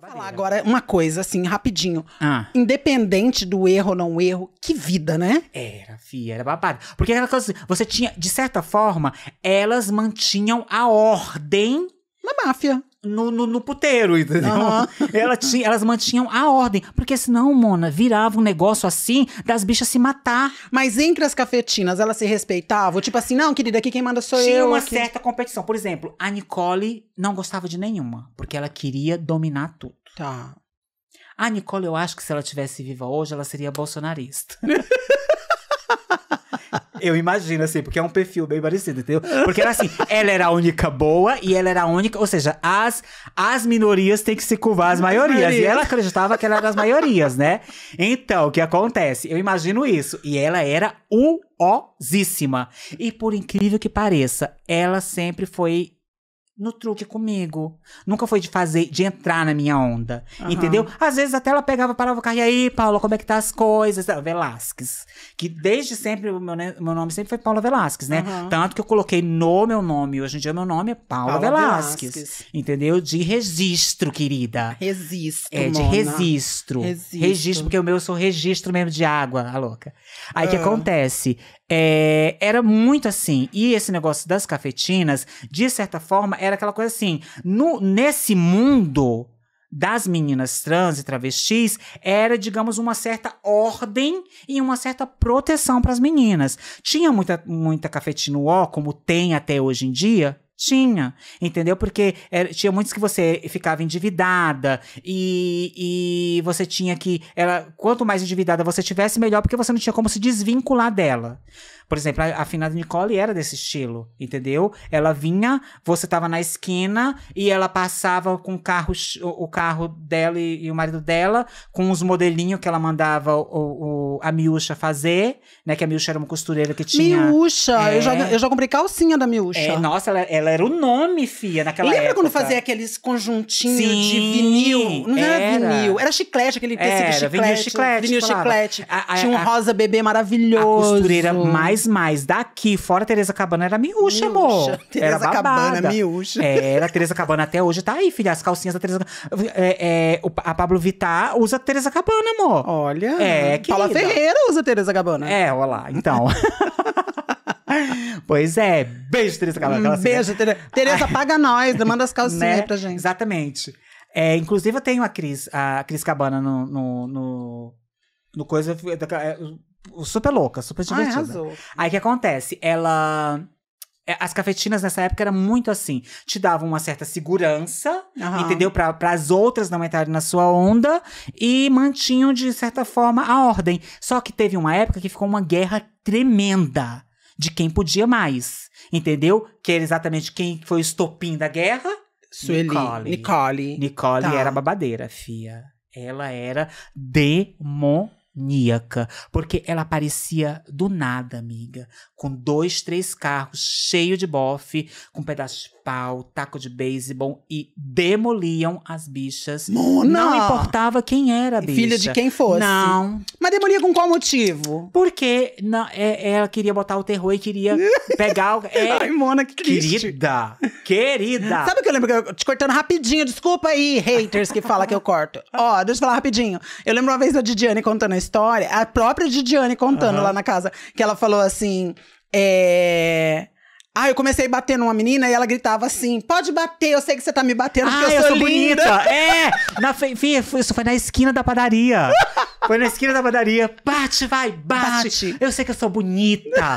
falar agora uma coisa, assim, rapidinho. Ah. Independente do erro ou não erro, que vida, né? Era, filha, era babado. Porque aquela coisa, você tinha, de certa forma, elas mantinham a ordem. Na máfia no, no, no puteiro, entendeu? Uhum. Ela tinha, elas mantinham a ordem. Porque senão, Mona, virava um negócio assim das bichas se matar. Mas entre as cafetinas, elas se respeitavam? Tipo assim, não, querida, aqui quem manda sou tinha eu. Tinha uma aqui. certa competição. Por exemplo, a Nicole não gostava de nenhuma. Porque ela queria dominar tudo. Tá. A Nicole, eu acho que se ela tivesse viva hoje, ela seria bolsonarista. Eu imagino, assim, porque é um perfil bem parecido, entendeu? Porque era assim, ela era a única boa e ela era a única. Ou seja, as, as minorias têm que se curvar às maiorias. E ela acreditava que ela era das maiorias, né? Então, o que acontece? Eu imagino isso. E ela era uosíssima. E por incrível que pareça, ela sempre foi no truque comigo. Nunca foi de fazer, de entrar na minha onda. Uhum. Entendeu? Às vezes até ela pegava, parava o carro, e aí, Paula, como é que tá as coisas? Velasquez. Que desde sempre, o meu, meu nome sempre foi Paula Velasquez, né? Uhum. Tanto que eu coloquei no meu nome, hoje em dia meu nome é Paula, Paula Velasquez, Entendeu? De registro, querida. Registro. É, de registro. Registro. Registro, porque o meu eu sou registro mesmo de água, a louca. Aí o uhum. que ah. acontece? É, era muito assim. E esse negócio das cafetinas, de certa forma, era aquela coisa assim. No, nesse mundo das meninas trans e travestis era, digamos, uma certa ordem e uma certa proteção para as meninas. Tinha muita, muita cafetina UO, como tem até hoje em dia? Tinha, entendeu? Porque tinha muitos que você ficava endividada e, e você tinha que. ela quanto mais endividada você tivesse, melhor, porque você não tinha como se desvincular dela. Por exemplo, a, a finada Nicole era desse estilo, entendeu? Ela vinha, você tava na esquina e ela passava com o carro, o, o carro dela e, e, o marido dela, com os modelinhos que ela mandava o, o, a Miúcha fazer, né? Que a Miúcha era uma costureira que tinha. Miúcha! É... Eu, já, é. eu já comprei calcinha da Miúcha. É, nossa, ela, ela ela era o nome, fia, naquela Lembra época. Lembra quando fazia aqueles conjuntinhos Sim, de vinil? Não era, era vinil, era chiclete, aquele tecido era, chiclete. Vinil chiclete. Vinil chiclete. A, a, Tinha um a, rosa bebê maravilhoso. A costureira mais, mais daqui, fora Tereza Cabana, era miúcha, amor. Tereza era Cabana, miúcha. Era, Tereza Cabana até hoje tá aí, filha. As calcinhas da Tereza é, é, A Pablo Vittar usa Tereza Cabana, amor. Olha. É, Paula Ferreira usa Tereza Cabana. É, olha lá. Então. pois é. Beijo, Teresa Cabana Um beijo, Teresa. Tereza, paga nós, manda as calcinhas né? pra gente. Exatamente. É, inclusive, eu tenho a Cris, a Cris Cabana no, no, no, no coisa. É, é, super louca, super divertida. Ai, Aí o que acontece? Ela é, as cafetinas nessa época era muito assim. Te davam uma certa segurança, uhum. entendeu? Para as outras não entrarem na sua onda e mantinham, de certa forma, a ordem. Só que teve uma época que ficou uma guerra tremenda de quem podia mais. Entendeu? Que era exatamente quem foi o estopim da guerra. Sueli. Nicole. Nicole, Nicole tá. era babadeira, fia. Ela era demônio porque ela aparecia do nada, amiga, com dois, três carros cheios de bofe, com um pedaço de pau, taco de beisebol e demoliam as bichas. Mona! Não importava quem era a bicha. Filha de quem fosse. Não. Mas demolia com qual motivo? Porque não, é, é, ela queria botar o terror e queria pegar o... É, Ai, Mona, que triste. Querida, querida. Sabe o que eu lembro? Eu, te cortando rapidinho, desculpa aí, haters que fala que eu corto. Ó, deixa eu falar rapidinho. Eu lembro uma vez da Didiane contando a história história, a própria Didiane contando uhum. lá na casa, que ela falou assim. É... Ah, eu comecei a bater numa menina e ela gritava assim: pode bater, eu sei que você tá me batendo ah, porque eu, eu sou, linda. bonita. é! Na, enfim, isso foi na esquina da padaria. Foi na esquina da padaria. Bate, vai, bate. bate. Eu sei que eu sou bonita.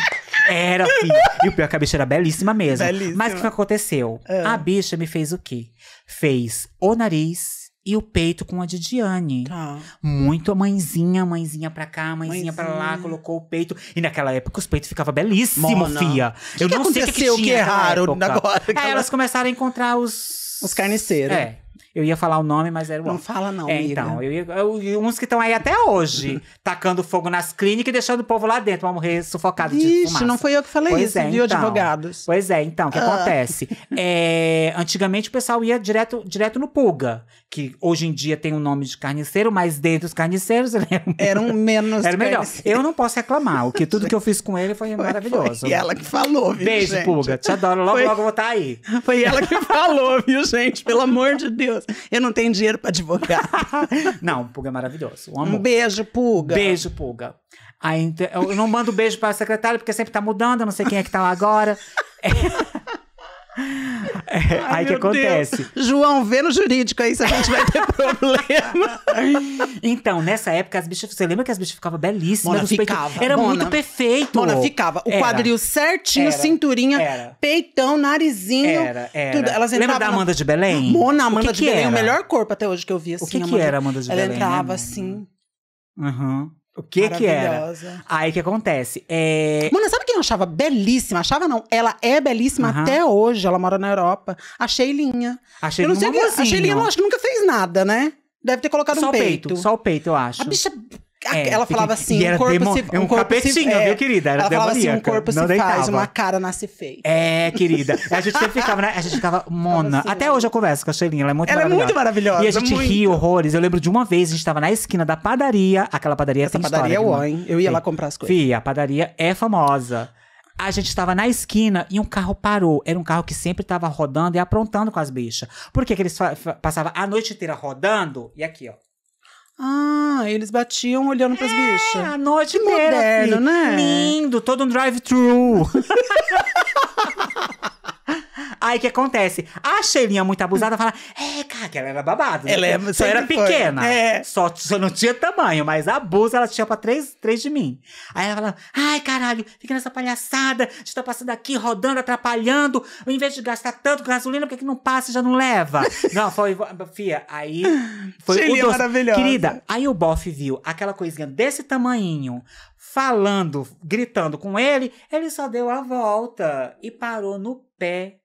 era, filha. E o pior é que a bicha era belíssima mesmo. Belíssima. Mas o que aconteceu? É. A bicha me fez o quê? Fez o nariz e o peito com a Didiane. Tá. Muito mãezinha, mãezinha pra cá, mãezinha, mãezinha. pra lá, colocou o peito. E naquela época os peitos ficavam belíssimos, Mona. fia. Que eu que não sei o que, que, tinha que é raro agora. É, elas começaram a encontrar os. Os carniceiros. É. Eu ia falar o nome, mas era o Não fala, não. É, então, eu ia, eu, uns que estão aí até hoje, tacando fogo nas clínicas e deixando o povo lá dentro pra morrer sufocado Ixi, de fumaça. não foi eu que falei pois isso, é, viu, então, advogados? Pois é, então, o que ah. acontece? É, antigamente o pessoal ia direto, direto no puga, que hoje em dia tem o um nome de carniceiro, mas dentro dos carniceiros ele era um menos Era melhor. Eu não posso reclamar, o que tudo que eu fiz com ele foi, foi maravilhoso. Foi ela que falou, viu, Beijo, gente? Te adoro. Logo, foi, logo vou estar tá aí. Foi ela que falou, viu, gente? Pelo amor de Deus. Eu não tenho dinheiro para advogar. não, o Puga é maravilhoso. Um, um beijo, Puga. Beijo, Puga. Aí, então, eu não mando beijo para a secretária, porque sempre tá mudando, eu não sei quem é que tá lá agora. É. É, Ai, aí que acontece. Deus. João, vê no jurídico aí se a gente vai ter problema. então, nessa época, as bichas. Você lembra que as bichas ficavam belíssimas? Mona ficava. era Mona, muito perfeito. Mona ficava. O era. quadril certinho, era. cinturinha, era. peitão, narizinho. Era, era. Tudo. Elas lembra da Amanda na... de Belém? Mona, Amanda que de que Belém, é era? o melhor corpo até hoje que eu vi. Assim, o que, que era Amanda de Ela Belém? Ela entrava né, assim. Aham. Uhum. O que que era? Aí que acontece? É... Mona, sabe quem eu achava belíssima? Achava não. Ela é belíssima uhum. até hoje. Ela mora na Europa. A Sheilinha. A Sheilinha, eu não sei que, é. a Sheilinha eu acho que nunca fez nada, né? Deve ter colocado só um peito. peito. Só o peito, eu acho. A bicha é, ela falava assim, um corpo demo, se, é um, um capetinho, se, é, viu, querida? Era ela demoníaca. assim, um corpo não se deitava. faz, uma cara nasce feia. É, querida. A gente sempre ficava, né? A gente ficava mona. Assim, Até né? hoje eu converso com a Sheilinha, ela é muito ela maravilhosa. é muito maravilhosa. E a gente muito. ri horrores. Eu lembro de uma vez, a gente tava na esquina da padaria, aquela padaria Essa padaria história, é o hein? Eu ia lá comprar as coisas. Fia, a padaria é famosa a gente estava na esquina e um carro parou. Era um carro que sempre estava rodando e aprontando com as bichas. Por que, que eles passavam a noite inteira rodando? E aqui, ó. Ah, eles batiam olhando pras é, bichas. a noite que inteira. Moderno, assim. né? Lindo, todo um drive-thru. Aí o que acontece? A Sheilinha muito abusada fala: É, cara, que ela era babada. Ela é, só era pequena. É. Só, só não tinha tamanho, mas abusa ela tinha pra três, três de mim. Aí ela fala: Ai, caralho, fica nessa palhaçada, de estar tá passando aqui, rodando, atrapalhando. Em vez de gastar tanto gasolina, por que, que não passa e já não leva? não, foi. Fia, aí. Foi Sheilinha o doce. maravilhosa. Querida, aí o bofe viu aquela coisinha desse tamanhinho, falando, gritando com ele, ele só deu a volta e parou no pé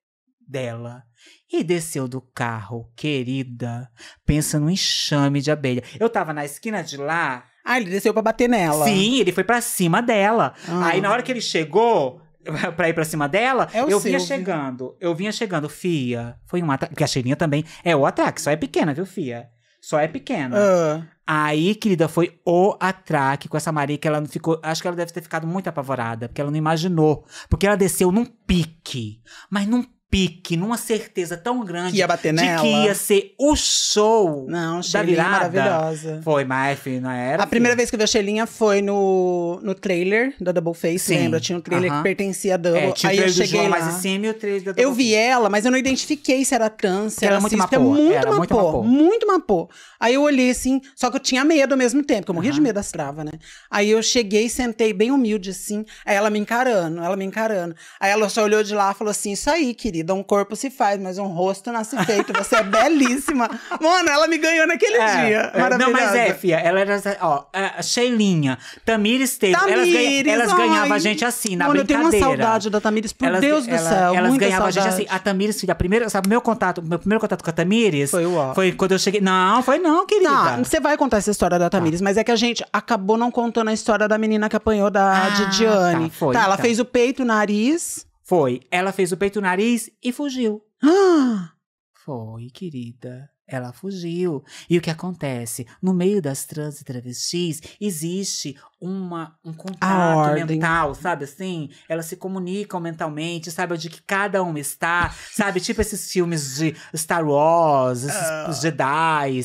dela e desceu do carro, querida, pensa num enxame de abelha. Eu tava na esquina de lá. Ah, ele desceu para bater nela. Sim, ele foi para cima dela. Ah. Aí na hora que ele chegou, pra ir pra cima dela, é eu vinha Silvio. chegando. Eu vinha chegando, Fia. Foi um ataque. Porque a cheirinha também é o ataque, só é pequena, viu, Fia? Só é pequena. Uh. Aí, querida, foi o atraque com essa Maria que ela não ficou. Acho que ela deve ter ficado muito apavorada, porque ela não imaginou. Porque ela desceu num pique. Mas num pique, numa certeza tão grande que ia bater de que ia ser o show não, da virada. maravilhosa. Foi, mas filho, não era. A primeira vez que eu vi a Sheilinha foi no, no trailer da Double Face, Sim. lembra? Tinha um trailer uh -huh. que pertencia a é, Double. É, Aí eu cheguei João, lá. Mas e o trailer da Double eu vi ela, mas eu não identifiquei se era trans, se era, era muito cis, mapô. Muito, era mapô, muito mapô, Aí eu olhei assim, só que eu tinha medo ao mesmo tempo, porque eu morria uh -huh. de medo das travas, né? Aí eu cheguei, sentei bem humilde assim, aí ela me encarando, ela me encarando. Aí ela só olhou de lá e falou assim: "Isso aí, querida querida, um corpo se faz, mas um rosto nasce feito. Você é belíssima. Mona, ela me ganhou naquele é, dia. Maravilhosa. É. Não, mas é, Fia, ela era, ó, a é, Sheilinha, Tamires teve. Tamires, elas, ganha, elas ganhavam a gente assim, na Mona, brincadeira. eu tenho uma saudade da Tamires, por elas, Deus ela, do céu. Elas ganhavam a gente assim. A Tamires, filha, a primeira, sabe, meu contato, meu primeiro contato com a Tamires foi, o foi quando eu cheguei. Não, foi não, querida. Tá, você vai contar essa história da Tamires, tá. mas é que a gente acabou não contando a história da menina que apanhou da ah, Tá, foi, tá ela então. fez o peito, o nariz. Foi. Ela fez o peito nariz e fugiu. Ah! Foi, querida. Ela fugiu. E o que acontece? No meio das trans e travestis existe uma, um contato mental, sabe assim? Elas se comunicam mentalmente, sabe onde que cada uma está, sabe? Tipo esses filmes de Star Wars, esses uh. Jedi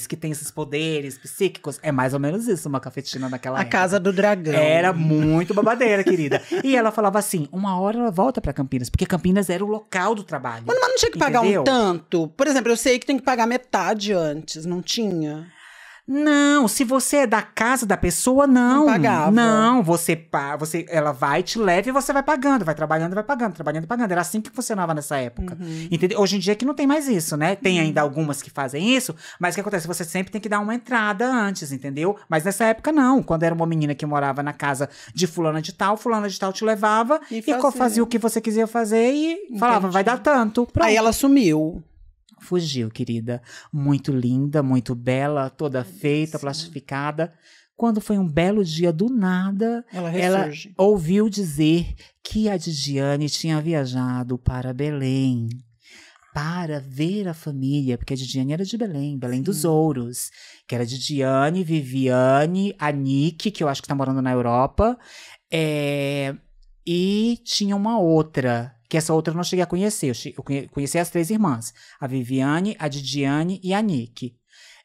que tem esses poderes psíquicos. É mais ou menos isso, uma cafetina naquela A época. Casa do Dragão. Era muito babadeira, querida. E ela falava assim: uma hora ela volta para Campinas, porque Campinas era o local do trabalho. Mas, mas não tinha que entendeu? pagar um tanto. Por exemplo, eu sei que tem que pagar metade antes, não tinha. Não, se você é da casa da pessoa, não. Não pagava. Não, você, você ela vai, te leva e você vai pagando, vai trabalhando, vai pagando, trabalhando e pagando. Era assim que funcionava nessa época. Uhum. Entendeu? Hoje em dia é que não tem mais isso, né? Tem ainda uhum. algumas que fazem isso, mas o que acontece? Você sempre tem que dar uma entrada antes, entendeu? Mas nessa época não. Quando era uma menina que morava na casa de fulana de tal, fulana de tal te levava e, fazia. e fazia o que você quisesse fazer e Entendi. falava, vai dar tanto. Pronto. Aí ela sumiu. Fugiu, querida. Muito linda, muito bela, toda feita, plastificada. Quando foi um belo dia do nada, ela, ela, ouviu dizer que a Didiane tinha viajado para Belém para ver a família, porque a Didiane era de Belém, Belém Sim. dos Ouros, que era Didiane, Viviane, a Nick, que eu acho que está morando na Europa, é, e tinha uma outra que essa outra eu não cheguei a conhecer. Eu conheci as três irmãs, a Viviane, a Didiane e a Nick.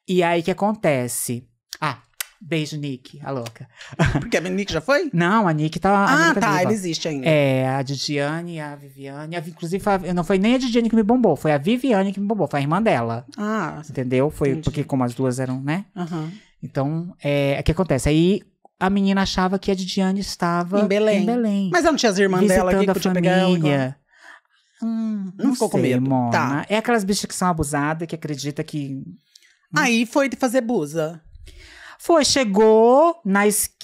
E aí que acontece? Ah, beijo, Nick, a louca. Porque a Nick já foi? Não, a Nick tá. A ah, Nick tá, tá ela existe ainda. É, a Didiane, a Viviane. A, inclusive, a, não foi nem a Didiane que me bombou, foi a Viviane que me bombou, foi a irmã dela. Ah. Entendeu? Foi entendi. porque, como as duas eram, né? Aham. Uhum. Então, é, o que acontece? Aí a menina achava que a Didiane estava em Belém. Em Belém Mas ela não tinha as irmãs dela aqui que podia pegar ela. Hum, não, não ficou sei, com medo. Mona. Tá. É aquelas bichas que são abusadas, que acredita que. Aí foi fazer busa. Foi, chegou na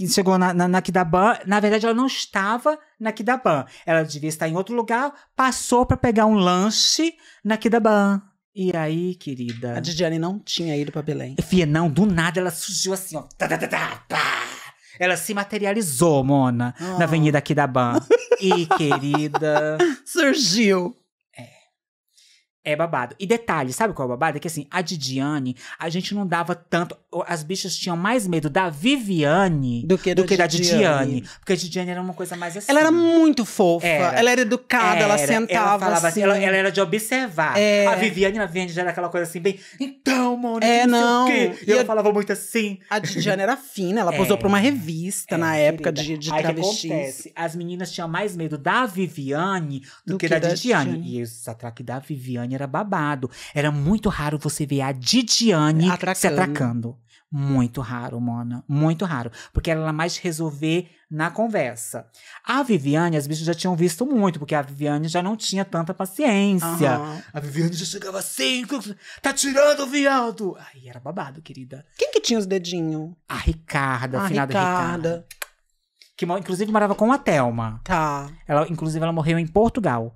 chegou na, na, na Kidaban. Na verdade, ela não estava na Kidaban. Ela devia estar em outro lugar, passou para pegar um lanche na Kidaban. E aí, querida? A Didiane não tinha ido para Belém. Fia, não, do nada ela surgiu assim, ó. Tá, tá, tá, tá, pá. Ela se materializou, Mona, oh. na ah. Avenida Kidaban. e, querida. Surgiu. É babado. E detalhe, sabe qual é o babado? É que assim, a Didiane, a gente não dava tanto. As bichas tinham mais medo da Viviane do que, do da, que Didiane. da Didiane. Porque a Didiane era uma coisa mais assim. Ela era muito fofa, era. ela era educada, era. ela sentava. Assim, ela, assim, ela, ela, era de observar. É. A Viviane, na Viviane já era aquela coisa assim, bem. Então, Mônica, é, não, sei o quê. E, eu a, falava muito assim. A Didiane era fina, ela é. posou pra uma é. revista é, na época querida. de, de Aí travestis. acontece? As meninas tinham mais medo da Viviane do, do que, que, da, da Didiane. Didiane. E o satraque da Viviane era babado. Era muito raro você ver a Didiane atracando. se atracando. Muito raro, Mona. Muito raro. Porque ela mais resolver na conversa. A Viviane, as bichas já tinham visto muito, porque a Viviane já não tinha tanta paciência. Uhum. A Viviane já chegava assim, tá tirando o viado. Aí era babado, querida. Quem que tinha os dedinhos? A Ricarda, a finada Ricarda. Ricarda. Que inclusive morava com a Thelma. Tá. Ela, inclusive, ela morreu em Portugal.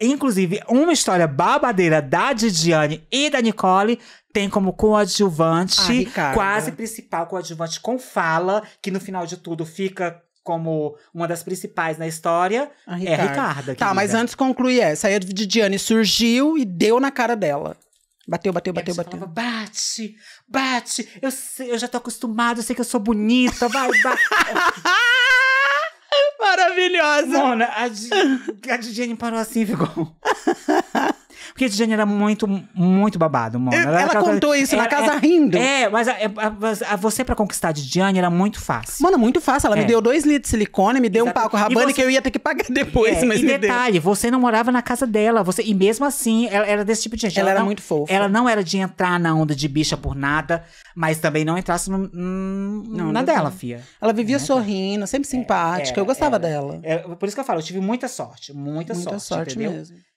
Inclusive, uma história babadeira da Didiane e da Nicole tem como coadjuvante, ah, quase principal coadjuvante com fala, que no final de tudo fica como uma das principais na história, a ah, é Ricardo. é a Ricarda. Tá, mas antes conclui essa, aí a Didiane surgiu e deu na cara dela. Bateu, bateu, bateu, bateu. Falava, bate, bate. Eu, sei, eu já tô acostumada, eu sei que eu sou bonita. Vai, bate. maravilhosa. Mona, a, G... a Didiane parou assim e ficou. Porque Diane era muito, muito babado, mano. É, ela, ela contou coisa... isso era, na casa é, rindo. É, mas a, é, a, a, você pra conquistar a Diane era muito fácil. Mano, muito fácil. Ela é. me deu dois litros de silicone, me deu Exato. um palco rabando você... que eu ia ter que pagar depois, é. mas e detalhe, deu. você não morava na casa dela. Você... E mesmo assim, ela era desse tipo de gente. Ela, ela era não, muito fofa. Ela não era de entrar na onda de bicha por nada, mas também não entrasse no, hum, na dela, vi. fia. Ela vivia é, sorrindo, sempre simpática. eu gostava dela. por isso que eu falo, eu tive muita sorte. Muita, muita sorte, sorte entendeu? mesmo.